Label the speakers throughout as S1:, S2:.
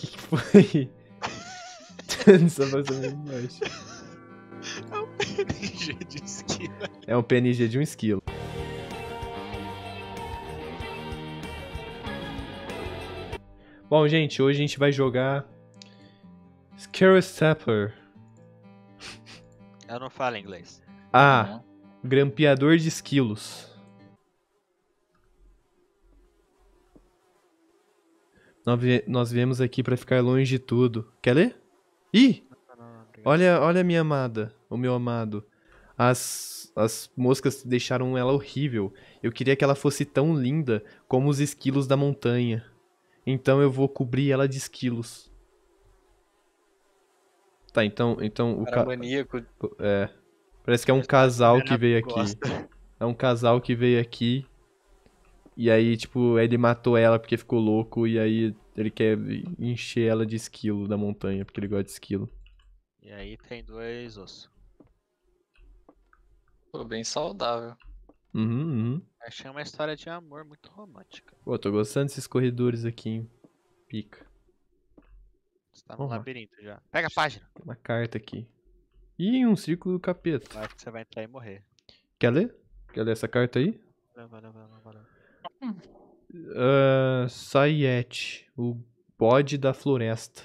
S1: que, que foi? Só passou mais. É um PNG de um esquilo. É um PNG de um esquilo. Bom, gente, hoje a gente vai jogar Scary Stepper.
S2: Eu não falo inglês. Ah,
S1: grampeador de esquilos. Nós viemos aqui para ficar longe de tudo. Quer ler? Ih! Olha, olha a minha amada, o meu amado. As, as moscas deixaram ela horrível. Eu queria que ela fosse tão linda como os esquilos da montanha. Então eu vou cobrir ela de esquilos. Tá, então, então o cara. Ca... Maníaco. É. Parece que é um casal que veio aqui. É um casal que veio aqui e aí, tipo, ele matou ela porque ficou louco e aí ele quer encher ela de esquilo da montanha, porque ele gosta de esquilo.
S2: E aí tem dois ossos. Pô, bem saudável. Uhum, uhum. Achei uma história de amor muito romântica.
S1: Pô, tô gostando desses corredores aqui, hein? Pica. Você
S2: tá no Vamos labirinto já. Pega a página.
S1: Tem uma carta aqui. Ih, um círculo do capeta.
S2: Acho que você vai entrar e morrer.
S1: Quer ler? Quer ler essa carta aí?
S2: Não, não, não, não, não.
S1: Uh, Sayete, o bode da floresta.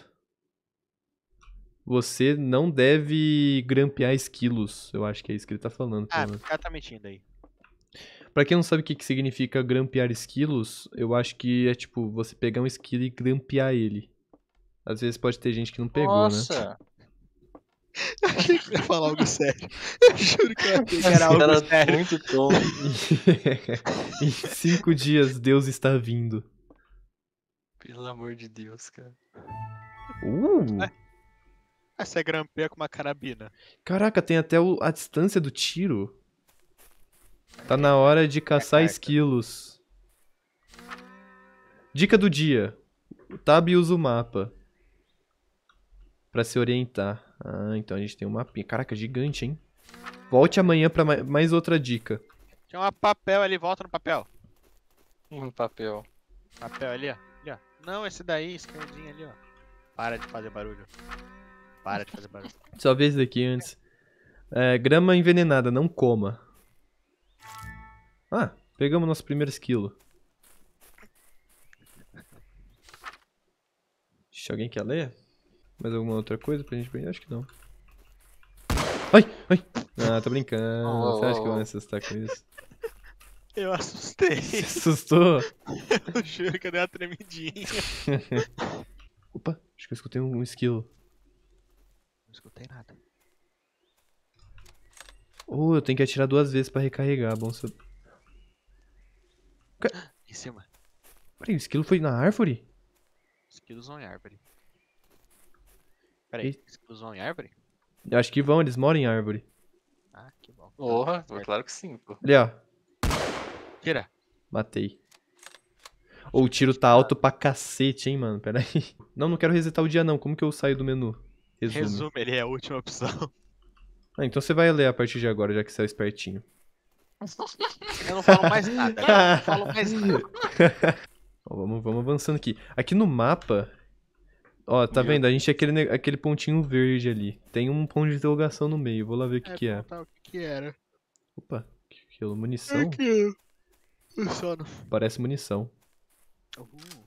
S1: Você não deve grampear esquilos. Eu acho que é isso que ele tá falando. Ah, o
S2: cara tá mentindo aí.
S1: Pra quem não sabe o que, que significa grampear esquilos, eu acho que é tipo você pegar um esquilo e grampear ele. Às vezes pode ter gente que não pegou, Nossa.
S2: né? Nossa! Eu achei que ia falar algo sério. Eu juro que eu achei que era algo era sério. Muito tom.
S1: em cinco dias, Deus está vindo.
S2: Pelo amor de Deus, cara.
S1: Uh!
S2: É. Essa é grampeia com uma carabina.
S1: Caraca, tem até o, a distância do tiro. Tá na hora de caçar esquilos. Dica do dia. O tab usa o mapa. para se orientar. Ah, então a gente tem um mapinha. Caraca, gigante, hein? Volte amanhã pra mais outra dica.
S2: Tem um papel ali, volta no papel. um papel. Papel ali, ó. ali, ó. Não, esse daí, escondinho ali, ó. Para de fazer barulho. Para de fazer barulho.
S1: Só vê esse daqui antes. É, grama envenenada, não coma. Ah, pegamos nosso primeiro esquilo. Deixa alguém quer ler? Mais alguma outra coisa pra gente ver Acho que não. Ai, ai. Ah, tô brincando. Oh, Você acha que eu vou me assustar com isso?
S2: Eu assustei. Você assustou?
S1: eu juro que eu dei uma tremidinha. Opa, acho que eu escutei um, esquilo skill.
S2: Não escutei nada.
S1: Oh, eu tenho que atirar duas vezes pra recarregar. Bom saber.
S2: Em cima.
S1: Peraí, o esquilo foi na árvore?
S2: Esquilos não é árvore. Peraí, e... eles vão em árvore?
S1: Eu acho que vão, eles moram em árvore.
S2: Ah, que bom. Porra, oh, claro que sim, pô. Ali, ó. Tira.
S1: Matei. Ou oh, o tiro tá alto pra cacete, hein, mano. Peraí. Não, não quero resetar o dia, não. Como que eu saio do menu? Resumo. Resumo,
S2: ele é a última opção.
S1: Ah, então você vai ler a partir de agora, já que você é espertinho.
S2: eu não falo mais nada. Eu não falo mais nada.
S1: Bom, vamos, vamos avançando aqui. Aqui no mapa, Ó, tá vendo? A gente é aquele, aquele pontinho verde ali. Tem um ponto de interrogação no meio. Vou lá ver o que, é, que é.
S2: O que, que era.
S1: Opa, que, que é munição? É que... Funciona. Parece munição. Uhum.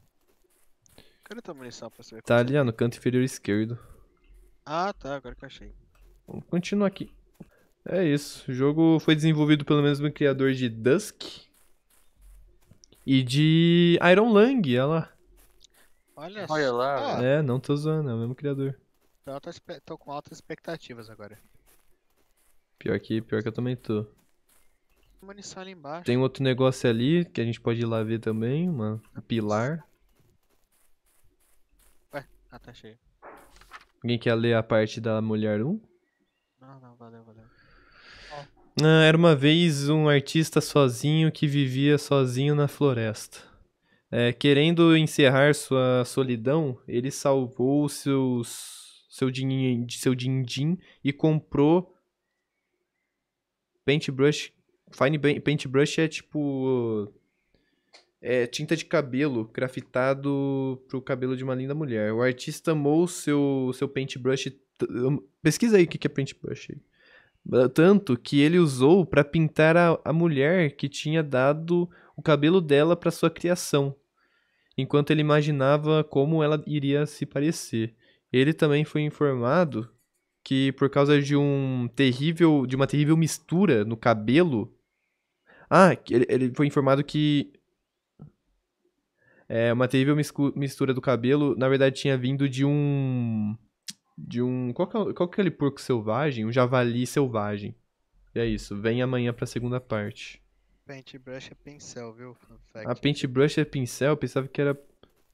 S2: Cadê tua munição pra saber? Tá
S1: ali, ó, no canto inferior esquerdo.
S2: Ah, tá. Agora que eu achei.
S1: Vamos continuar aqui. É isso. O jogo foi desenvolvido pelo mesmo criador de Dusk e de Iron Lang, olha lá.
S2: Olha, Olha lá. Ah, é,
S1: não tô zoando, é o mesmo criador.
S2: Tô, eu tô com altas expectativas agora.
S1: Pior que, pior que eu também tô.
S2: Munição ali embaixo. Tem
S1: outro negócio ali que a gente pode ir lá ver também, uma um pilar.
S2: Ué, ah, tá cheio.
S1: Alguém quer ler a parte da mulher 1? Não, não, valeu, valeu. Ah, era uma vez um artista sozinho que vivia sozinho na floresta. É, querendo encerrar sua solidão, ele salvou seus, seu din-din seu din -din e comprou paintbrush. Fine paintbrush é tipo. É, tinta de cabelo grafitado pro cabelo de uma linda mulher. O artista amou seu, seu paintbrush. Pesquisa aí o que é paintbrush aí. Tanto que ele usou para pintar a, a mulher que tinha dado o cabelo dela para sua criação, enquanto ele imaginava como ela iria se parecer. Ele também foi informado que por causa de um terrível, de uma terrível mistura no cabelo, ah, ele, ele foi informado que é, uma terrível mistura do cabelo, na verdade tinha vindo de um de um. Qual que, é, qual que é aquele porco selvagem? Um javali selvagem. E é isso. Vem amanhã pra segunda parte.
S2: Paintbrush é pincel, viu? A
S1: paintbrush é pincel? Eu pensava que era.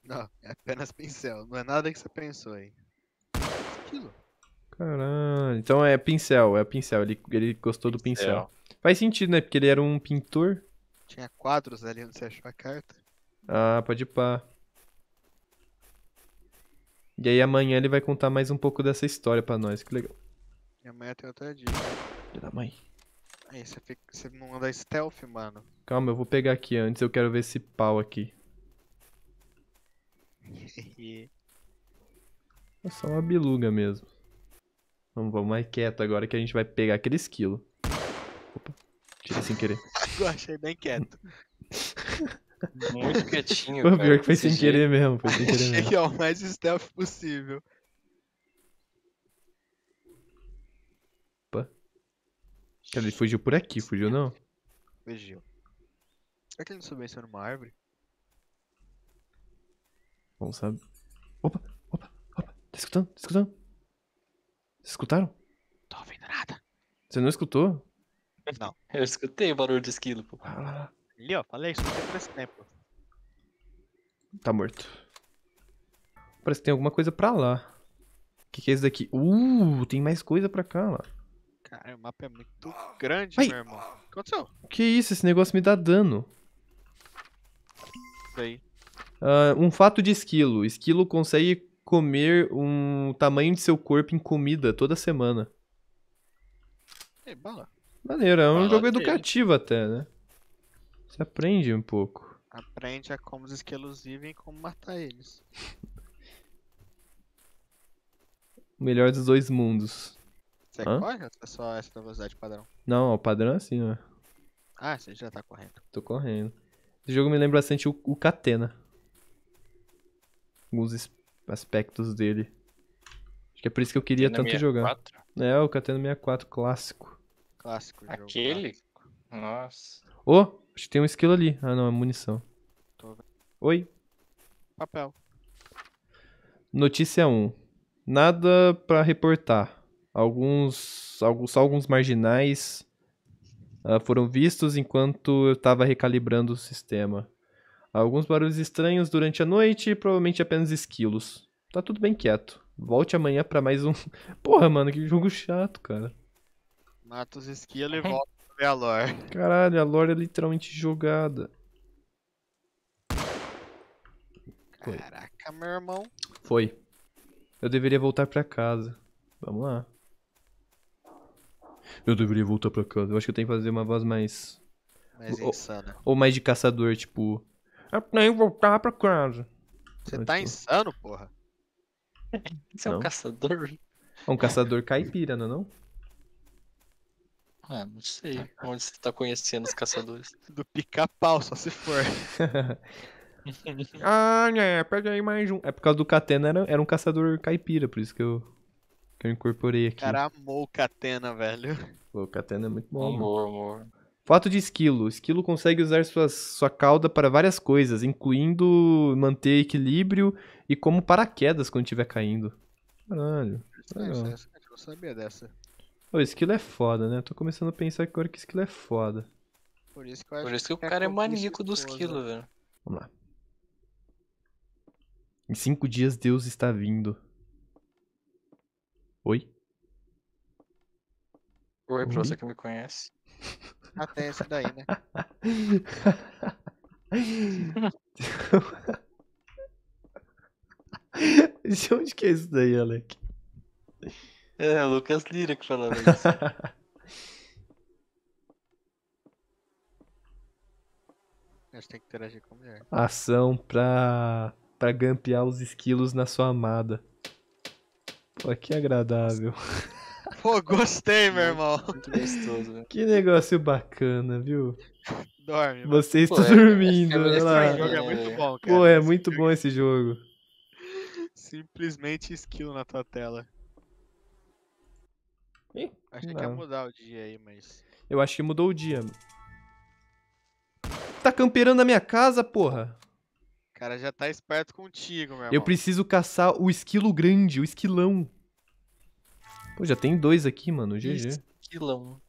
S2: Não, é apenas pincel. Não é nada que você pensou aí.
S1: Caralho. Então é pincel, é pincel. Ele, ele gostou pincel. do pincel. Faz sentido, né? Porque ele era um pintor.
S2: Tinha quadros ali onde você achou a carta.
S1: Ah, pode pá. E aí amanhã ele vai contar mais um pouco dessa história pra nós, que legal.
S2: E amanhã tem outra dica. Filho da mãe. Aí, você, fica, você não anda stealth, mano.
S1: Calma, eu vou pegar aqui antes, eu quero ver esse pau aqui. é só uma biluga mesmo. Vamos, vamos mais quieto agora que a gente vai pegar aquele esquilo. Opa, tirei sem querer.
S2: eu achei bem quieto. Muito quietinho. o pior que foi sem querer mesmo. Foi sem querer mesmo. É mais stealth possível.
S1: Opa. Cara, ele fugiu por aqui, fugiu não?
S2: Fugiu. Será que ele não subiu em cima de uma árvore?
S1: Vamos saber. Opa, opa, opa. Tá escutando? Tá escutando? Vocês escutaram? Tô ouvindo nada. Você não escutou?
S2: Não. Eu escutei o barulho de esquilo, pô. Ah, lá, lá. Ali, ó, falei isso é por esse tempo.
S1: Tá morto. Parece que tem alguma coisa pra lá. O que, que é isso daqui? Uh, tem mais coisa pra cá, lá.
S2: Cara, o mapa é muito grande, Ai. meu irmão. O que aconteceu?
S1: Que isso? Esse negócio me dá dano. Aí. Uh, um fato de esquilo. Esquilo consegue comer um tamanho de seu corpo em comida toda semana.
S2: É bala. Maneiro, é um bala jogo educativo
S1: dele. até, né? Você aprende um pouco.
S2: Aprende a como os esquelos é vivem e como matar eles.
S1: o melhor dos dois mundos. Você Hã? corre
S2: ou é só essa velocidade padrão?
S1: Não, o padrão é assim, ó.
S2: Ah, você já tá correndo.
S1: Tô correndo. Esse jogo me lembra bastante o, o Catena. Alguns aspectos dele. Acho que é por isso que eu queria Catena tanto 64? jogar. É, o Catena 64 clássico.
S2: Clássico, Aquele? Clássico. Nossa.
S1: Ô, oh, Acho que tem um esquilo ali. Ah, não, é munição. Oi? Papel. Notícia 1. Nada para reportar. Alguns, alguns, só alguns marginais uh, foram vistos enquanto eu estava recalibrando o sistema. Alguns barulhos estranhos durante a noite e provavelmente apenas esquilos. Tá tudo bem quieto. Volte amanhã para mais um. Porra, mano, que jogo chato, cara.
S2: Mata os esquilos e é. volta a lore.
S1: Caralho, a lore é literalmente jogada.
S2: Foi. Caraca, meu irmão. Foi.
S1: Eu deveria voltar pra casa. Vamos lá. Eu deveria voltar pra casa. Eu acho que eu tenho que fazer uma voz mais. Mais ou, insana. Ou mais de caçador, tipo. Eu tenho que voltar pra casa. Você então, tá tipo... insano,
S2: porra? Você é um caçador?
S1: É um caçador caipira, não é? Não?
S2: Ah, não sei onde você tá conhecendo os caçadores. Do pica-pau, só se for.
S1: ah, né, pega aí mais um. É por causa do Catena, era, era um caçador caipira, por isso que eu, que eu incorporei aqui. O cara
S2: amou o Catena, velho.
S1: Pô, o Catena é muito bom. Amor, amor. Fato de esquilo. esquilo consegue usar sua, sua cauda para várias coisas, incluindo manter equilíbrio e como paraquedas quando estiver caindo.
S2: Caralho. Isso, isso, isso, eu sabia dessa.
S1: O esquilo é foda, né? Tô começando a pensar agora que esquilo é foda.
S2: Por isso que, eu acho Por isso que, que o é cara é maníaco dos esquilo, velho.
S1: Vamos lá. Em cinco dias Deus está vindo. Oi?
S2: Oi, pra você que me conhece. Até ah, essa daí, né? De onde que é isso daí, Alec? É, o Lucas Lira que falava isso. Acho que tem que interagir com a mulher.
S1: Ação pra, pra gampear os esquilos na sua amada. Pô, que agradável.
S2: Pô, gostei, meu irmão. Muito gostoso, né? Que
S1: negócio bacana, viu?
S2: Dorme. Vocês Você está é, dormindo, é, é, lá. Esse jogo é muito bom, cara. Pô,
S1: é muito bom esse jogo.
S2: Simplesmente esquilo na tua tela. Ih, acho que ia mudar o dia aí, mas.
S1: Eu acho que mudou o dia. Tá camperando na minha casa, porra?
S2: cara já tá esperto contigo, meu Eu preciso
S1: caçar o esquilo grande, o esquilão. Pô, já tem dois aqui, mano. GG.
S2: Esquilão.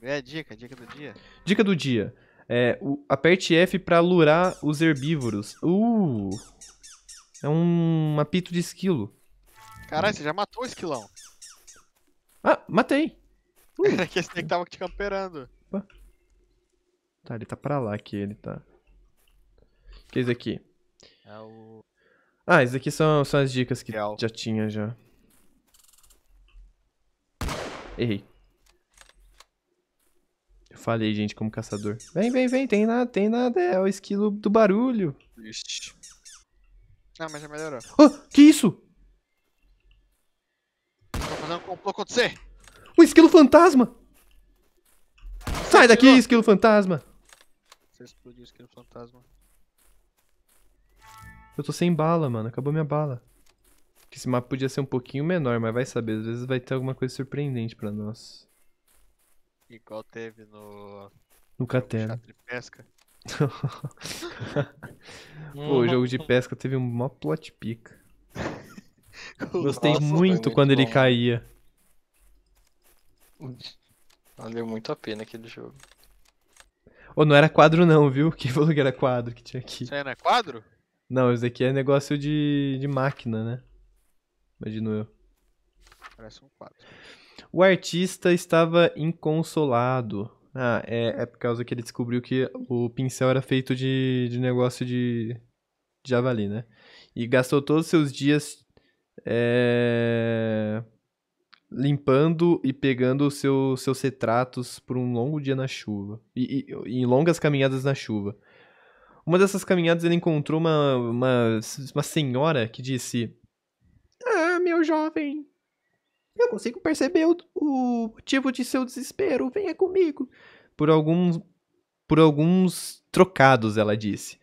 S2: É a dica, a dica do dia.
S1: Dica do dia. É, o, aperte F pra lurar os herbívoros. Uh! É um apito de esquilo.
S2: Caralho, você já matou o esquilão. Ah, matei! Era que esse que tava te camperando. Opa.
S1: Tá, ele tá pra lá aqui, ele tá. O que é isso aqui? É o. Ah, isso aqui são, são as dicas que Real. já tinha já. Errei. Eu falei, gente, como caçador. Vem, vem, vem, tem nada, tem nada. É o esquilo do barulho.
S2: Ixi. Ah, mas já melhorou.
S1: Oh, que isso?
S2: Fazer um complô acontecer.
S1: O esquilo fantasma! Você Sai daqui, esquilo fantasma!
S2: Você explodiu o esquilo fantasma.
S1: Eu tô sem bala, mano. Acabou minha bala. Esse mapa podia ser um pouquinho menor, mas vai saber. Às vezes vai ter alguma coisa surpreendente pra nós.
S2: Igual teve no... No Catena. de pesca.
S1: Pô, o jogo de uhum. pesca teve um mó plot pica.
S2: Gostei Nossa, muito, quando muito ele caía. Valeu muito a pena aquele jogo.
S1: ou oh, não era quadro não, viu? Quem falou que era quadro que tinha aqui? Isso era é quadro? Não, isso aqui é negócio de, de máquina, né? Imagino eu.
S2: Parece um quadro.
S1: O artista estava inconsolado. Ah, é, é por causa que ele descobriu que o pincel era feito de, de negócio de, de javali, né? E gastou todos os seus dias é, limpando e pegando seu, seus retratos por um longo dia na chuva, e, e, em longas caminhadas na chuva. Uma dessas caminhadas ele encontrou uma, uma, uma senhora que disse: Ah, meu jovem, eu consigo perceber o, o motivo de seu desespero, venha comigo. Por alguns, por alguns trocados, ela disse.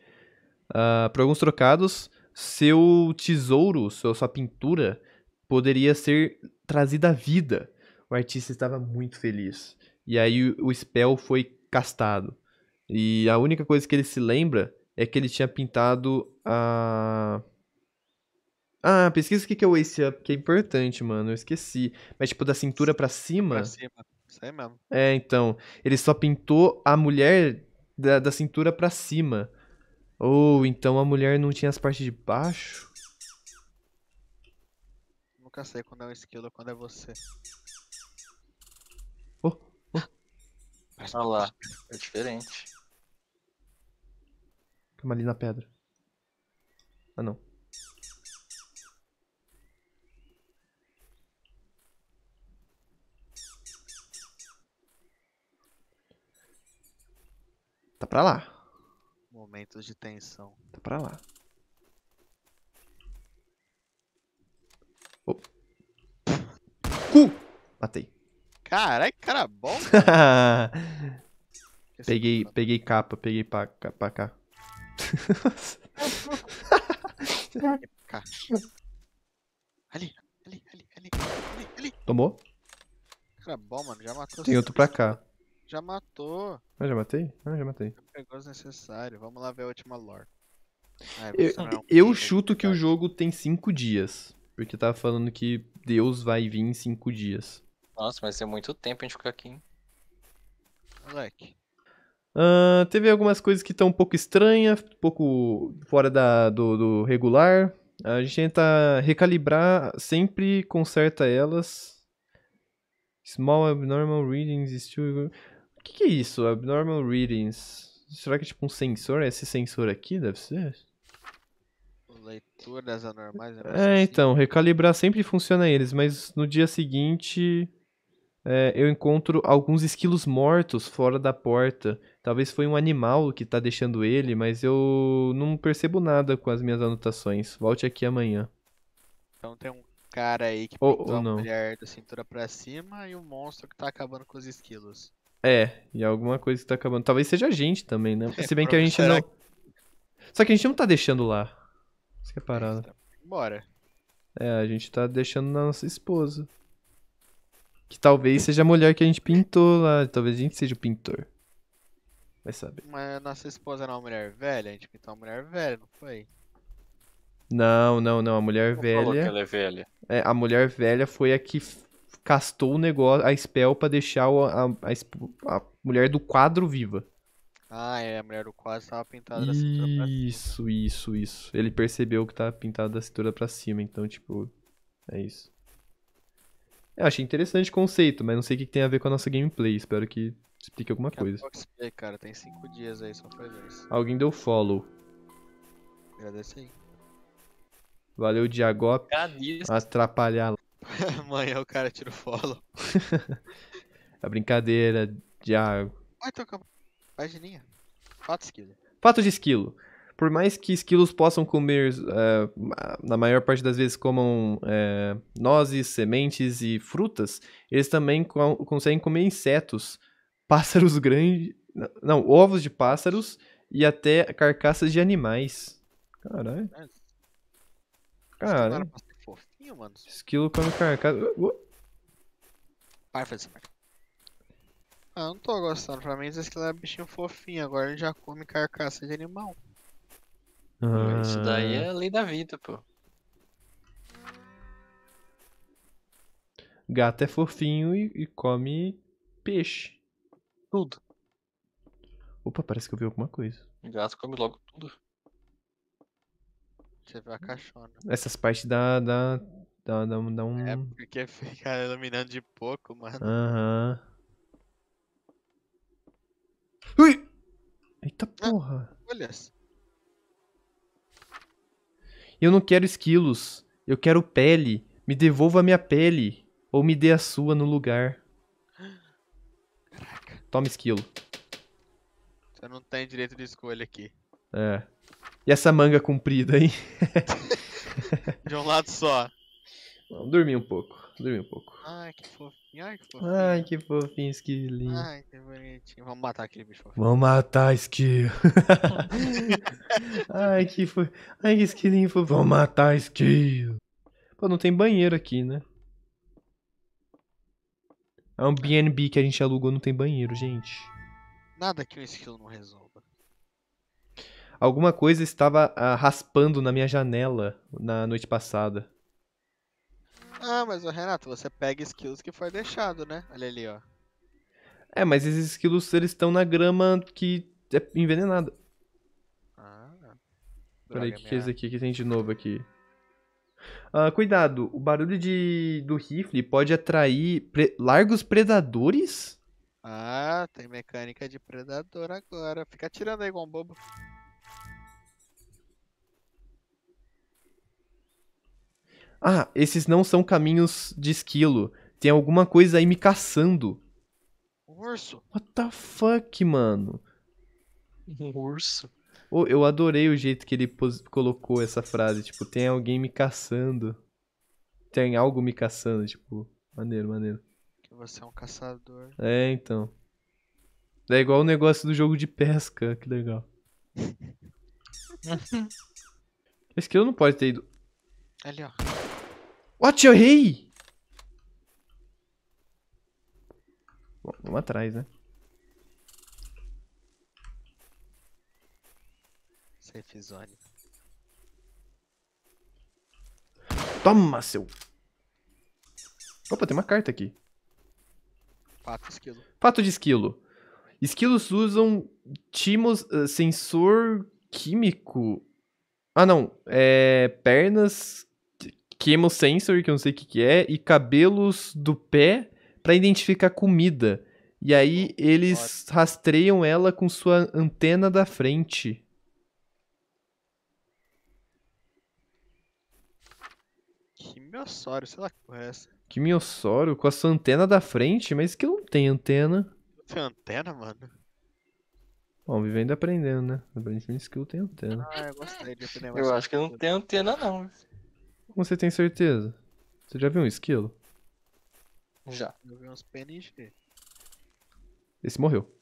S1: Uh, por alguns trocados, seu tesouro, sua, sua pintura, poderia ser trazida à vida. O artista estava muito feliz. E aí o spell foi castado. E a única coisa que ele se lembra é que ele tinha pintado a. Ah, pesquisa o que é o Ace Up, que é importante, mano. Eu esqueci. Mas, tipo, da cintura pra cima. Pra cima. Isso aí mesmo. É, então. Ele só pintou a mulher da, da cintura pra cima. Ou oh, então a mulher não tinha as partes de baixo?
S2: Nunca sei quando é um skill ou quando é você. Oh, oh. Olha lá, é diferente.
S1: Calma ali na pedra. Ah não. Tá pra lá.
S2: Momentos de tensão.
S1: Tá pra lá. Oh. Cu! Matei.
S2: Caralho, cara bom.
S1: Cara. peguei, peguei é capa, peguei pra, pra cá.
S2: Ali, ali, ali, ali, ali, ali. Tomou? Cara bom, mano, já matou. Tem outro pra cá. Já matou.
S1: Ah, já matei? Ah, já matei.
S2: Pegou necessário Vamos lá ver a última lore. Ah, eu, é eu
S1: um chuto que o tá? jogo tem 5 dias. Porque tava tá falando que Deus vai vir em 5 dias.
S2: Nossa, mas é muito tempo a gente ficar aqui, hein? Moleque.
S1: Uh, teve algumas coisas que estão um pouco estranhas, um pouco fora da, do, do, regular. A gente tenta recalibrar, sempre conserta elas. Small abnormal readings, still... O que, que é isso? Abnormal readings. Será que é tipo um sensor? É esse sensor aqui, deve ser?
S2: Leitura das anormais. É, é então, recalibrar
S1: sempre funciona eles, mas no dia seguinte é, eu encontro alguns esquilos mortos fora da porta. Talvez foi um animal que tá deixando ele, mas eu não percebo nada com as minhas anotações. Volte aqui amanhã.
S2: Então tem um cara aí que oh, oh, a mulher da cintura pra cima e um monstro que tá acabando com os esquilos.
S1: É, e é alguma coisa que tá acabando. Talvez seja a gente também, né? É, Se bem que a gente não. Só que a gente não tá deixando lá. Isso que é parada. É, então, bora. É, a gente tá deixando na nossa esposa. Que talvez seja a mulher que a gente pintou lá. Talvez a gente seja o pintor. Vai saber.
S2: Mas nossa esposa não é uma mulher velha? A gente pintou uma mulher velha, não foi?
S1: Não, não, não. A mulher velha. Falou que ela é velha. É, a mulher velha foi a que castou o negócio, a spell pra deixar a, a, a mulher do quadro viva.
S2: Ah, é, a mulher do quadro estava pintada da cintura
S1: pra cima. Isso, isso, isso. Ele percebeu que estava tá pintada da cintura pra cima, então, tipo, é isso. Eu achei interessante o conceito, mas não sei o que, tem a ver com a nossa gameplay. Espero que explique alguma coisa.
S2: cara, tem dias aí só isso.
S1: Alguém deu follow. Agradece aí. Valeu, Diagop. Tá Atrapalhar.
S2: Amanhã o cara tira o follow.
S1: a brincadeira, Thiago. Ah,
S2: Vai trocar pagininha. Fato esquilo.
S1: Fato de esquilo. Por mais que esquilos possam comer, uh, na maior parte das vezes, comam uh, nozes, sementes e frutas, eles também co conseguem comer insetos, pássaros grandes. Não, ovos de pássaros e até carcaças de animais. Caralho. Cara
S2: pouquinho, mano. Esquilo
S1: come carcaça. Uh.
S2: Para uh. fazer Ah, não tô gostando. Pra mim, esse esquilo era é bichinho fofinho. Agora ele já come carcaça de animal.
S1: Ah. Isso daí é
S2: lei da vida, pô.
S1: Gato é fofinho e, e come peixe. Tudo. Opa, parece que eu vi alguma coisa.
S2: Gato come logo tudo. Você vê a caixona. Essas
S1: partes dá, dá, dá, dá, um, dá um... É,
S2: porque fica iluminando de pouco, mano.
S1: Aham. Uhum. Ui! Eita ah, porra. Ah, olha. Eu não quero esquilos. Eu quero pele. Me devolva a minha pele. Ou me dê a sua no lugar. Caraca. Toma esquilo.
S2: Você não tem direito de escolha aqui.
S1: É. E essa manga comprida, hein?
S2: de um lado só.
S1: Vamos dormir um pouco. Dormir um pouco.
S2: Ai, que fofinho. Ai, que fofinho.
S1: Ai, que fofinho,
S2: que lindo. Ai, que bonitinho. Vamos matar aquele bicho
S1: fofinho. Vamos matar, Esquilo. Ai, que
S2: fo... Ai, que esquilinho fofinho. Vamos matar,
S1: Esquilo. Pô, não tem banheiro aqui, né? É um BNB que a gente alugou, não tem banheiro, gente.
S2: Nada que o um esquilo não resolva.
S1: Alguma coisa estava ah, raspando na minha janela na noite passada.
S2: Ah, mas o Renato, você pega skills que foi deixado, né? Olha ali, ó.
S1: É, mas esses skills eles estão na grama que é envenenada.
S2: Ah. Peraí, o que, que é isso
S1: aqui que tem de novo aqui? Ah, cuidado, o barulho de, do rifle pode atrair pre largos predadores?
S2: Ah, tem mecânica de predador agora. Fica atirando aí com um bobo. Ah,
S1: esses não são caminhos de esquilo. Tem alguma coisa aí me caçando.
S2: Um urso? What
S1: the fuck, mano? Um urso? Oh, eu adorei o jeito que ele colocou essa frase. Tipo, tem alguém me caçando. Tem algo me caçando. Tipo, maneiro, maneiro.
S2: Que você é um caçador. É,
S1: então. É igual o negócio do jogo de pesca. Que legal. Esse que eu não pode ter ido. Ali, ó. What?
S2: Eu errei!
S1: Bom, vamos atrás, né?
S2: Safe é zone.
S1: Toma, seu... Opa, tem uma carta aqui.
S2: Fato de esquilo.
S1: Fato de esquilo. Esquilos usam timos, uh, sensor químico. Ah, não. É, pernas chemosensor, que eu não sei o que, que é, e cabelos do pé para identificar comida. E aí eles rastreiam ela com sua antena da frente.
S2: Quimiossauro, sei lá que porra é essa.
S1: Quimiossauro com a sua antena da frente? Mas que não tem antena.
S2: Não tem antena, mano?
S1: Bom, vivendo aprendendo, né? Aparentemente skill tem antena.
S2: Ah, eu gostei de aprender mais. Eu acho que não tem antena, não.
S1: Como você tem certeza? Você já viu um esquilo?
S2: Já. Eu vi uns PNG. Esse morreu.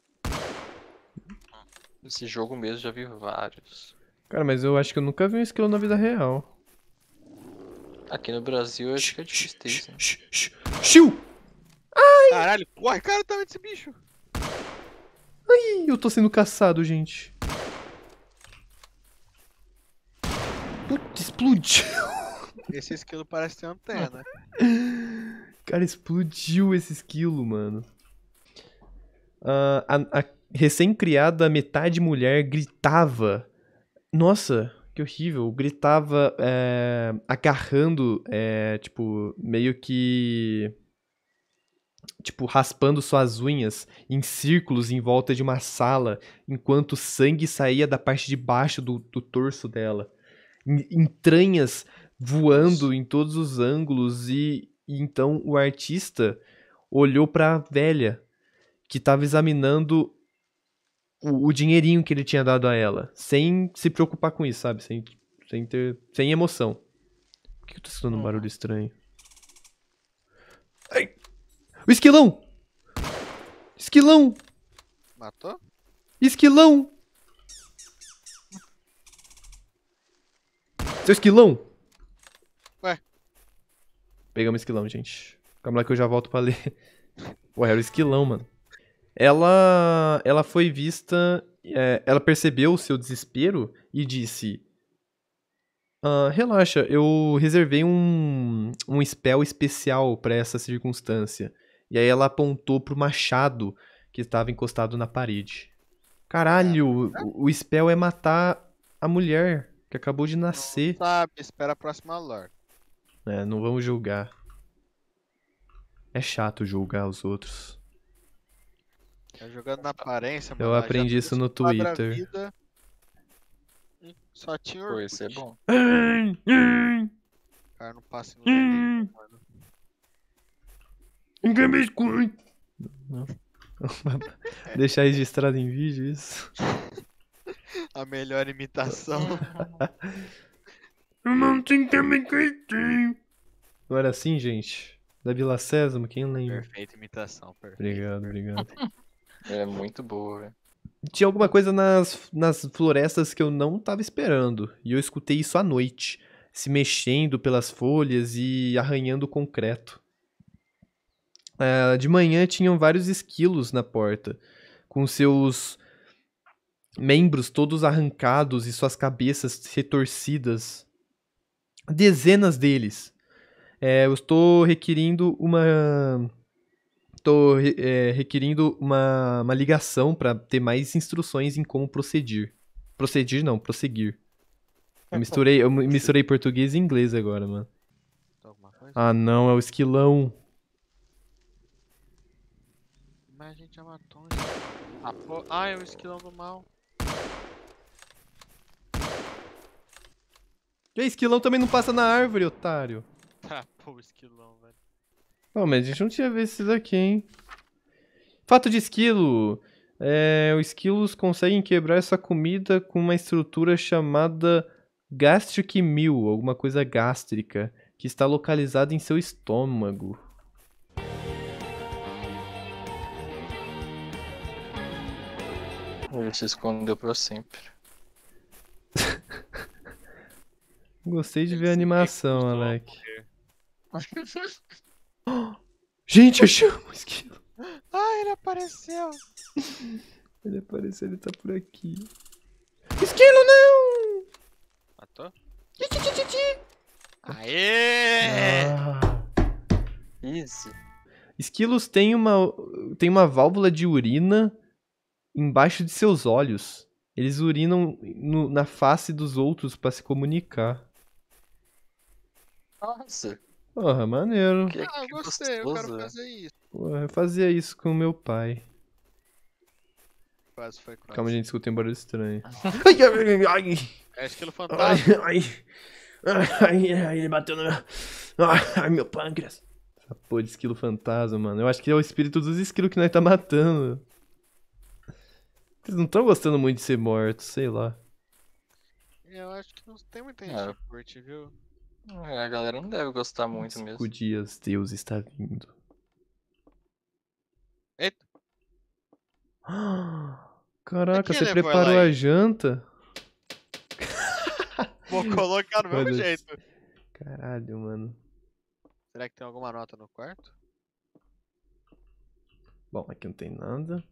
S2: Esse jogo mesmo já vi vários.
S1: Cara, mas eu acho que eu nunca vi um esquilo na vida real.
S2: Aqui no Brasil eu acho que é difícil Xiu! Ai! Caralho, corre, cara, tá esse bicho!
S1: Ai, eu tô sendo caçado, gente. Putz, explodiu!
S2: Esse esquilo parece ter antena.
S1: Cara, explodiu esse esquilo, mano. Uh, a, a recém-criada metade mulher gritava. Nossa, que horrível. Gritava é, agarrando, é, tipo, meio que. Tipo, raspando suas unhas em círculos em volta de uma sala, enquanto sangue saía da parte de baixo do, do torso dela. Entranhas voando em todos os ângulos e, e então o artista olhou para a velha que estava examinando o, o, dinheirinho que ele tinha dado a ela, sem se preocupar com isso, sabe? Sem, sem ter, sem emoção. Por que eu tô escutando um barulho uhum. estranho? Ai! O esquilão! Esquilão! Matou? Esquilão!
S2: Seu esquilão!
S1: Pegamos esquilão, gente. Calma lá que eu já volto pra ler. Pô, era o esquilão, mano. Ela, ela foi vista. É, ela percebeu o seu desespero e disse: ah, Relaxa, eu reservei um, um spell especial para essa circunstância. E aí ela apontou pro machado que estava encostado na parede. Caralho, o, o spell é matar a mulher que acabou de nascer. Não
S2: sabe, espera a próxima lore
S1: né? Não vamos julgar. É chato julgar os outros.
S2: Tá jogando na aparência, mano. Eu aprendi isso no Twitter. Vida, só tinha é orgulho. Pô, isso é bom. cara não passa em lugar hum. mano.
S1: Ninguém me escute. Deixar registrado em vídeo isso.
S2: A melhor imitação. Eu não tenho também que tem.
S1: Agora sim, gente. Da Vila Sésamo, quem lembra? Perfeita imitação, perfeito. Obrigado, obrigado. é muito boa, velho. Tinha alguma coisa nas, nas florestas que eu não tava esperando. E eu escutei isso à noite. Se mexendo pelas folhas e arranhando o concreto. Ah, de manhã tinham vários esquilos na porta. Com seus membros todos arrancados e suas cabeças retorcidas dezenas deles. É, eu estou requerindo uma estou é, requerindo uma, uma ligação para ter mais instruções em como proceder. Procedir não, prosseguir. Eu é, misturei, eu misturei português e inglês agora, mano. Tá ah não, é o esquilão.
S2: Mas a gente já é matou. Ah, ah, é o esquilão do mal.
S1: E esquilão também não passa na árvore, otário.
S2: Ah, pô, esquilão, velho.
S1: Pô, mas a gente não tinha visto esses aqui, hein. Fato de esquilo. É, os esquilos conseguem quebrar essa comida com uma estrutura chamada gastric meal, alguma coisa gástrica, que está localizada em seu estômago.
S2: Ele se escondeu para sempre.
S1: Gostei de ver a animação, Alec. Gente, achei o esquilo.
S2: Ah, ele apareceu.
S1: ele apareceu, ele tá por aqui.
S2: Esquilo, não! Matou?
S1: Aê!
S2: Ah. Isso.
S1: Esquilos têm uma, têm uma válvula de urina embaixo de seus olhos. Eles urinam no, na face dos outros para se comunicar. Nossa. Porra, maneiro. Que, ah,
S2: que gostei, gostoso. eu quero é. fazer isso.
S1: Porra, eu fazia isso com o meu pai.
S2: Quase, foi quase. Calma, gente,
S1: escutem um barulho estranho.
S2: ai, ai,
S1: ai. É esquilo fantasma. Ai, ai, ai, ele bateu no meu... Ai, meu pâncreas. Essa porra de esquilo fantasma, mano. Eu acho que é o espírito dos esquilos que nós tá matando. Vocês não estão gostando muito de ser mortos, sei lá.
S2: Eu acho que não tem muita gente é. que curte, viu? É, a galera não deve gostar muito Cinco mesmo. Cinco
S1: dias, Deus está vindo. Eita. Caraca, você preparou a janta?
S2: Vou colocar do mesmo jeito.
S1: Caralho, mano.
S2: Será que tem alguma nota no quarto?
S1: Bom, aqui não tem nada.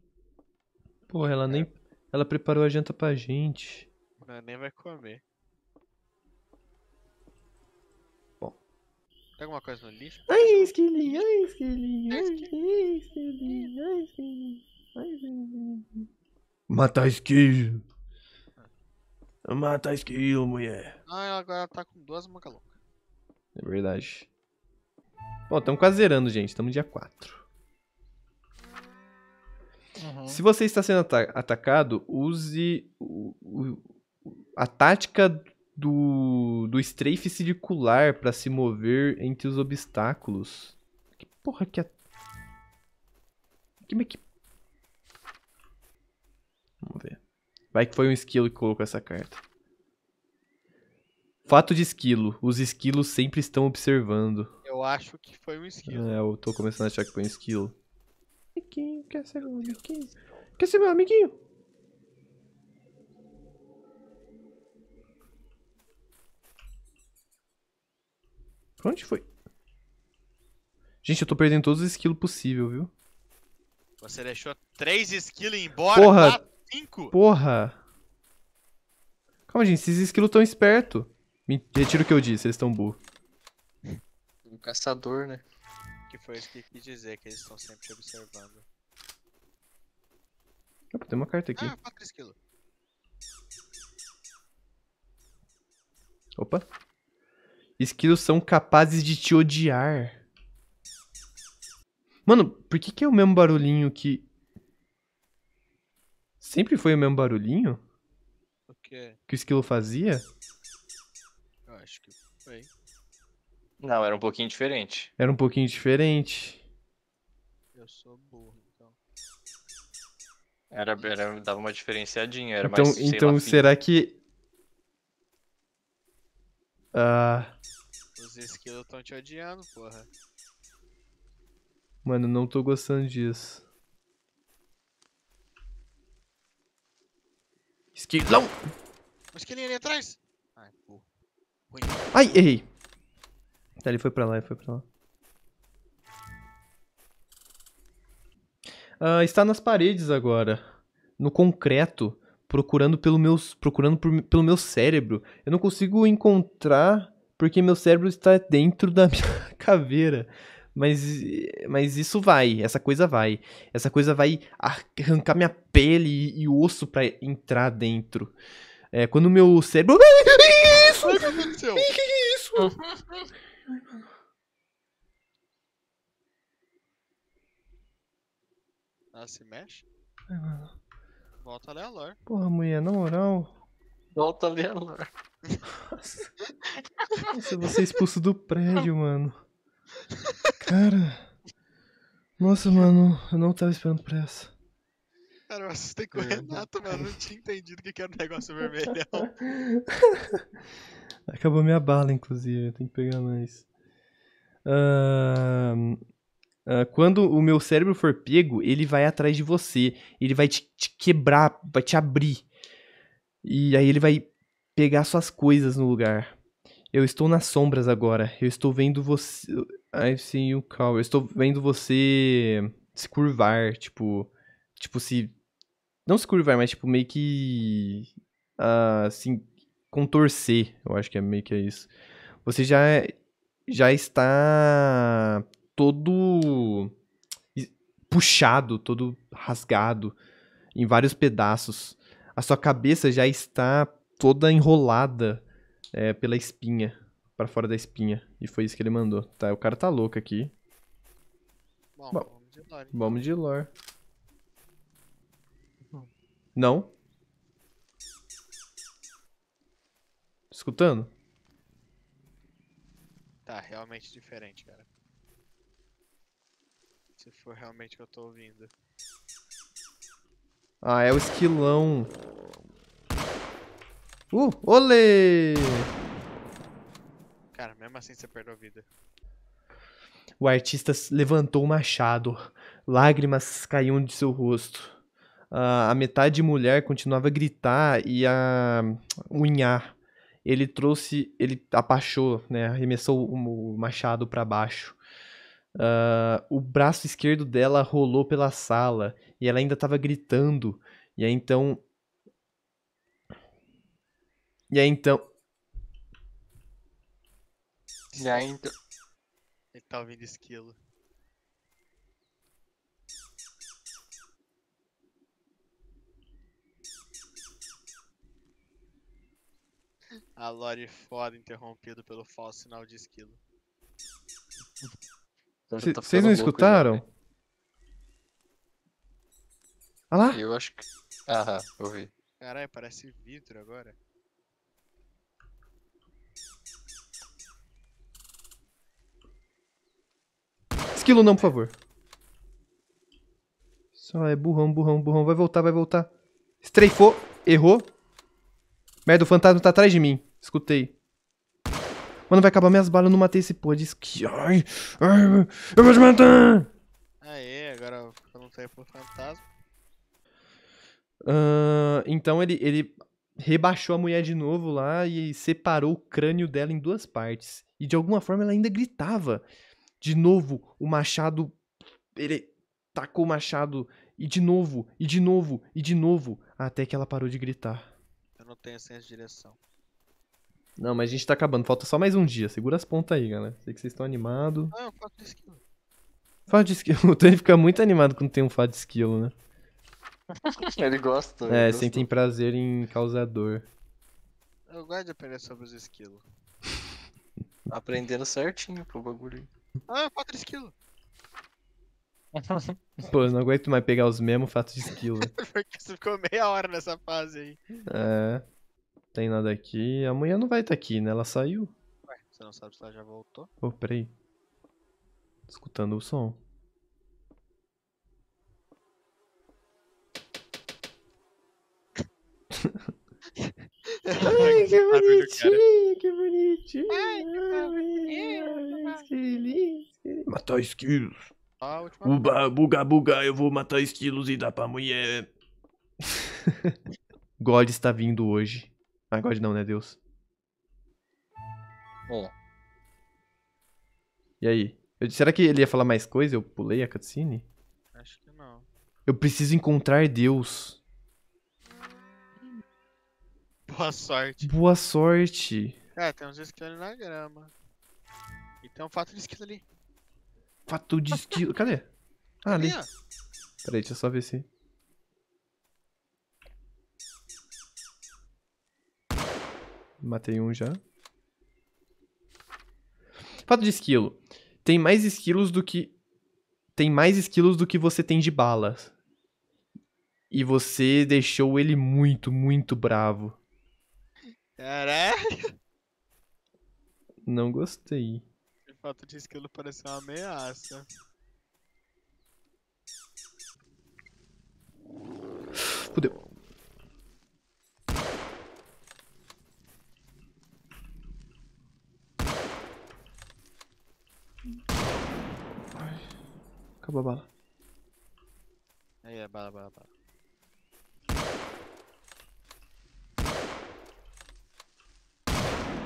S1: Porra, ela é. nem. Ela preparou a janta pra gente.
S2: Não, nem vai comer. Tem alguma coisa no lixo? Ai, esquilinho, ai, esquilinho, ai, esquilinho, ai, esquilinho, ai, esquilinho.
S1: Mata esquilo. Mata esquilo, mulher.
S2: Ah, ela agora tá com duas mangas loucas.
S1: É verdade. Bom, estamos quase zerando, gente. Estamos dia 4. Uhum. Se você está sendo atacado, use o, o, a tática do, do strafe circular para se mover entre os obstáculos. Que porra que é... Como é que... Vamos ver. Vai que foi um esquilo que colocou essa carta. Fato de esquilo. Os esquilos sempre estão observando.
S2: Eu acho que foi um esquilo.
S1: É, eu tô começando a achar que foi um esquilo.
S2: Amiguinho, quer ser meu amiguinho? Quer ser meu amiguinho?
S1: Pra onde foi? Gente, eu tô perdendo todos os skills possível, viu?
S2: Você deixou três skills embora, porra, tá cinco.
S1: Porra! Calma, gente, esses skills tão esperto. Me retiro o que eu disse, eles estão burros.
S2: Um caçador, né? Que foi isso que eu quis dizer, que eles estão sempre te observando. Opa, tem uma carta aqui. Ah, 4 skills.
S1: Opa. Esquilos são capazes de te odiar. Mano, por que, que é o mesmo barulhinho que. Sempre foi o mesmo barulhinho? O quê? Que o esquilo fazia?
S2: Eu acho que foi. Não, era um pouquinho diferente.
S1: Era um pouquinho diferente. Eu sou burro,
S2: então. Era, era dava uma diferenciadinha, era então, mais, Então, lá, será
S1: que... Ah
S2: os esquilos estão te odiando, porra.
S1: Mano, não tô gostando disso. Esquilão!
S2: O esquilinha ali atrás! Ai, porra.
S1: Ai, errei! Tá, ele foi pra lá, ele foi pra lá. Uh, está nas paredes agora, no concreto, procurando pelo meu, procurando por, pelo meu cérebro. Eu não consigo encontrar porque meu cérebro está dentro da minha caveira. Mas, mas isso vai, essa coisa vai. Essa coisa vai arrancar minha pele e, e osso para entrar dentro. É, quando meu cérebro. Que isso? O que é isso? É
S2: ah, se mexe? Volta a ler
S1: Porra, mulher, na moral.
S2: Volta ali a lore. Nossa, você é expulso
S1: do prédio, mano. Cara. Nossa, mano, eu não tava esperando por essa. Cara, eu assustei com o é.
S2: Renato, mano. Não tinha entendido o que, era o um negócio vermelhão.
S1: Acabou minha bala, inclusive. Eu tenho que pegar mais. Uh, uh, quando o meu cérebro for pego, ele vai atrás de você. Ele vai te, te quebrar, vai te abrir. E aí ele vai pegar suas coisas no lugar. Eu estou nas sombras agora. Eu estou vendo você. I've seen you call. Eu estou vendo você se curvar, tipo. Tipo, se. Não se curvar, mas tipo, meio que. Uh, assim. Contorcer. Eu acho que é meio que é isso. Você já. Já está. Todo. Puxado, todo rasgado. Em vários pedaços a sua cabeça já está toda enrolada é, pela espinha, para fora da espinha. E foi isso que ele mandou. Tá, o cara tá louco aqui.
S2: Bom, Bom vamos de lore. Então. Vamos
S1: de lore. Não. Não? Escutando?
S2: Tá, realmente diferente, cara. Se for realmente o que eu tô ouvindo.
S1: Ah, é o esquilão. Uh, olê!
S2: Cara, mesmo assim você perdeu a vida.
S1: O artista levantou o machado. Lágrimas caíam de seu rosto. Uh, a metade mulher continuava a gritar e a unhar. Ele trouxe, ele apachou, né? Arremessou o machado para baixo. Uh, o braço esquerdo dela rolou pela sala e ela ainda estava gritando. E aí então. E aí então.
S2: E aí então. Ele tá ouvindo esquilo. A Lore é foda interrompido pelo falso sinal de esquilo.
S1: Vocês então tá não escutaram?
S2: ah lá? Eu acho que. Aham, ouvi. Caralho, parece vidro agora.
S1: Esquilo não, por favor. Só é burrão, burrão, burrão. Vai voltar, vai voltar. Estreifou. Errou. Merda, o fantasma tá atrás de mim. Escutei. Mano, vai acabar minhas balas, eu não matei esse pô. Diz que Ai, ai, eu vou te matar!
S2: Aê, agora eu não saio pro fantasma.
S1: Uh, então ele, ele rebaixou a mulher de novo lá e separou o crânio dela em duas partes. E de alguma forma ela ainda gritava. De novo, o machado. Ele tacou o machado. E de novo, e de novo, e de novo. Até que ela parou de gritar.
S2: Eu não tenho senso de direção.
S1: Não, mas a gente tá acabando. Falta só mais um dia. Segura as pontas aí, galera. Sei que vocês estão animados. Ah, eu faço de esquilo. Fado de esquilo. O Tony fica muito animado quando tem um fado de esquilo, né?
S2: ele gosta. Ele é, sentem
S1: prazer em causar dor.
S2: Eu gosto de aprender sobre os esquilos. Aprendendo certinho pro bagulho. Ah, 4 é esquilo.
S1: Pô, eu não aguento mais pegar os mesmos fatos de esquilo.
S2: Porque você ficou meia hora nessa fase aí.
S1: É tem nada aqui. A mulher não vai estar tá aqui, né? Ela saiu.
S2: Ué, você não sabe se ela já voltou?
S1: Pô, peraí. Escutando o som.
S2: Ai, que tá bonitinho,
S1: que bonitinho. Ai, que bonitinho. Matar esquilos. Ah, Uba, buga, buga, eu vou matar esquilos e dar pra mulher. God está vindo hoje. Ah, God não, né? Deus. É. E aí? Eu, será que ele ia falar mais coisa? Eu pulei a cutscene?
S2: Acho que não.
S1: Eu preciso encontrar Deus.
S2: Boa sorte.
S1: Boa sorte.
S2: É, tem uns esquilos na grama. E tem um fato de esquilo ali.
S1: Fato de esquilo? Cadê? Ah, ali.
S2: Peraí,
S1: deixa eu só ver se... Matei um já. Fato de esquilo. Tem mais esquilos do que. Tem mais esquilos do que você tem de balas. E você deixou ele muito, muito bravo.
S2: Caralho!
S1: Não gostei.
S2: O fato de esquilo parecer uma ameaça. Fudeu. Acabou a bala. Aí, é bala, bala, bala.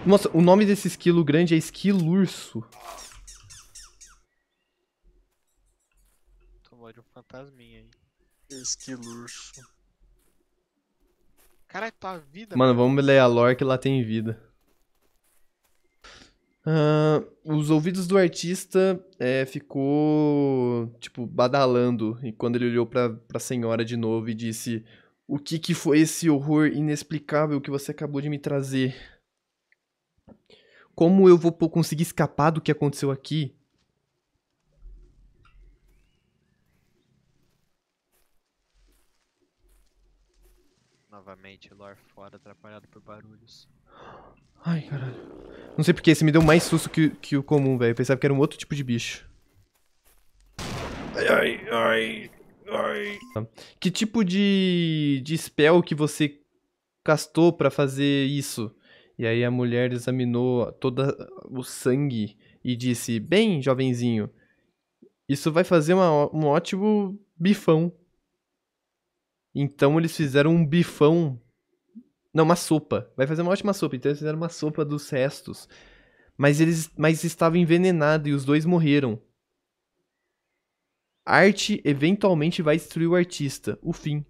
S1: Nossa, o nome desse esquilo grande é esquilurso.
S2: Tomou de um fantasminha aí. Esquilurso. Caralho, tua vida. Mano, mano,
S1: vamos ler a lore que lá tem vida. Uh, os ouvidos do artista é, ficou, tipo, badalando. E quando ele olhou pra, pra senhora de novo e disse: O que que foi esse horror inexplicável que você acabou de me trazer? Como eu vou conseguir escapar do que aconteceu aqui?
S2: Novamente, Lore fora, atrapalhado por barulhos.
S1: Ai, caralho. Não sei porque, esse me deu mais susto que, que o comum, velho. Eu pensava que era um outro tipo de bicho. Ai, ai, ai, ai. Que tipo de, de spell que você castou pra fazer isso? E aí a mulher examinou todo o sangue e disse: Bem, jovenzinho, isso vai fazer uma, um ótimo bifão. Então eles fizeram um bifão não, uma sopa. Vai fazer uma ótima sopa. Então eles fizeram uma sopa dos restos. Mas eles mas estava envenenado e os dois morreram. arte eventualmente vai destruir o artista. O fim.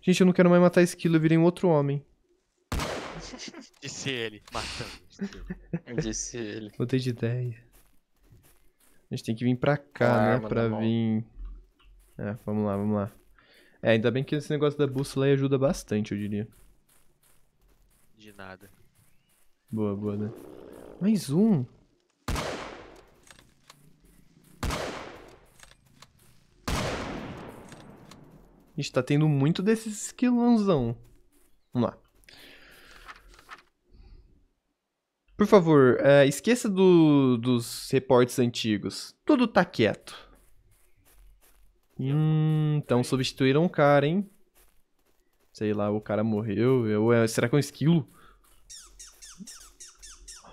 S1: Gente, eu não quero mais matar esquilo, eu virei um outro homem.
S2: Disse ele, matando Disse ele. não
S1: de ideia. A gente tem que vir pra cá, ah, né? Pra vir. É, vamos lá, vamos lá. É, ainda bem que esse negócio da bússola aí ajuda bastante, eu diria. De nada. Boa, boa, né? Mais um. Ixi, tá tendo muito desses esquilãozão. Vamos lá. Por favor, uh, esqueça do, dos reportes antigos. Tudo tá quieto. Hum, então substituíram o cara, hein? Sei lá, o cara morreu. Eu, é, será que é um esquilo?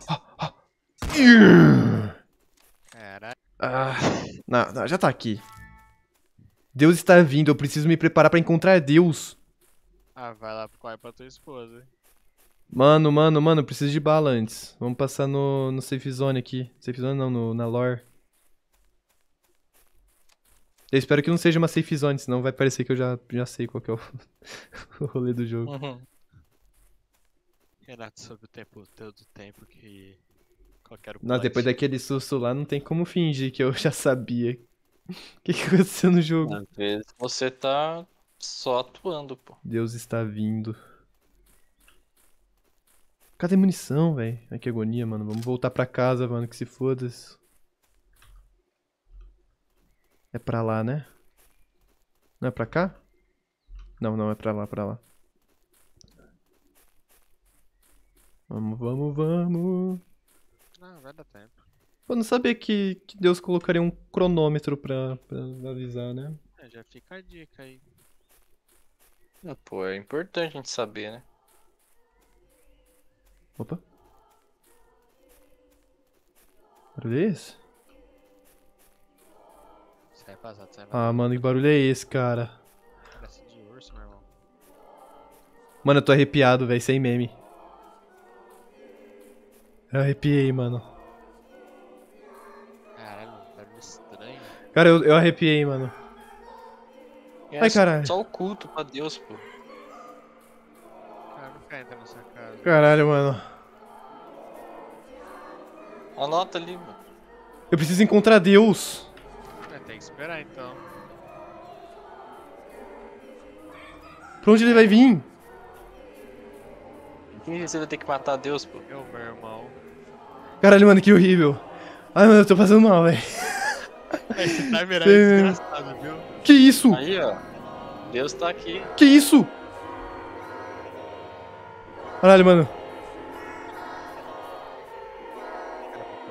S2: Ah, ah. Caralho.
S1: Ah, não, não, já tá aqui. Deus está vindo, eu preciso me preparar para encontrar Deus.
S2: Ah, vai lá pro quarto pra tua esposa.
S1: Mano, mano, mano, preciso de bala antes. Vamos passar no, no safe zone aqui. Safe zone não, no, na lore. Eu espero que não seja uma safe zone, senão vai parecer que eu já, já sei qual que é o, o rolê do jogo.
S2: Uhum. Renato, sobre o tempo todo o tempo que qualquer um depois daquele
S1: susto lá, não tem como fingir que eu já sabia o que, que aconteceu no jogo. Às
S2: vezes você tá
S1: só atuando, pô. Deus está vindo. Cadê munição, velho? Ai, que agonia, mano. Vamos voltar pra casa, mano, que se foda-se. É pra lá, né? Não é pra cá? Não, não, é pra lá, pra lá. Vamos, vamos, vamos.
S2: Não, vai dar tempo.
S1: Eu não sabia que, que Deus colocaria um cronômetro pra, pra avisar, né?
S2: É, já fica a dica aí. Ah, pô, é importante a gente saber, né?
S1: Opa. Barulho é
S2: Sai vazado, sai vazado. Ah,
S1: mano, que barulho é esse, cara?
S2: Parece de urso, meu irmão.
S1: Mano, eu tô arrepiado, velho, sem meme. Eu arrepiei, mano.
S2: Caralho, barulho estranho. Cara, eu, eu
S1: arrepiei, mano.
S2: É, Ai, caralho. Só o culto pra Deus, pô. Caralho, nessa casa. Caralho, mano. Ó a nota ali, mano.
S1: Eu preciso encontrar Deus
S2: tem que esperar então.
S1: Pra onde ele vai vir?
S2: Você vai ter que matar Deus, pô. Eu, meu irmão.
S1: Caralho, mano, que horrível. Ai, mano, eu tô passando mal, velho. Esse timer é desgraçado, viu? Que isso? Aí, ó. Deus
S2: tá aqui. Que
S1: isso? Caralho, mano.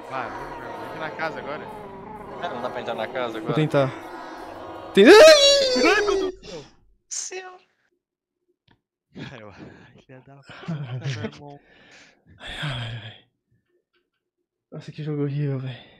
S2: Vai, vem na casa agora. Ah, não dá pra entrar na casa agora? Vou tentar.
S1: Tem... Ai, meu Deus
S2: do céu! Cara, filha da puta, meu Ai, ai, ai.
S1: Nossa, que jogo horrível, velho.